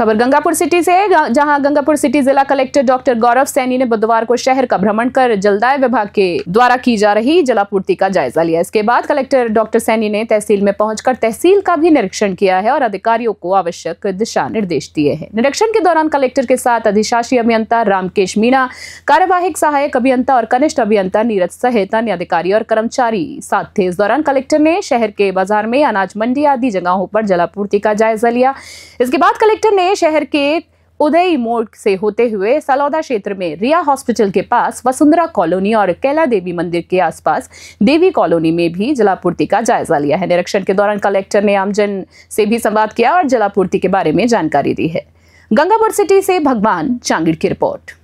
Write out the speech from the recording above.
खबर गंगापुर सिटी से जहां गंगापुर सिटी जिला कलेक्टर डॉक्टर गौरव सैनी ने बुधवार को शहर का भ्रमण कर जलदाय विभाग के द्वारा की जा रही जलापूर्ति का जायजा लिया इसके बाद कलेक्टर डॉक्टर सैनी ने तहसील में पहुंचकर तहसील का भी निरीक्षण किया है और अधिकारियों को आवश्यक दिशा निर्देश दिए हैं निरीक्षण के दौरान कलेक्टर के साथ अधिशासी अभियंता रामकेश मीणा कार्यवाहिक सहायक अभियंता और कनिष्ठ अभियंता नीरज सहित अन्य अधिकारी और कर्मचारी साथ थे इस दौरान कलेक्टर ने शहर के बाजार में अनाज मंडी आदि जगहों पर जलापूर्ति का जायजा लिया इसके बाद कलेक्टर ने पुणे शहर के उदय मोड़ से होते हुए सलौदा क्षेत्र में रिया हॉस्पिटल के पास वसुंधरा कॉलोनी और कैला देवी मंदिर के आसपास देवी कॉलोनी में भी जलापूर्ति का जायजा लिया है निरीक्षण के दौरान कलेक्टर ने आमजन से भी संवाद किया और जलापूर्ति के बारे में जानकारी दी है गंगापुर सिटी से भगवान चांगिड़ की रिपोर्ट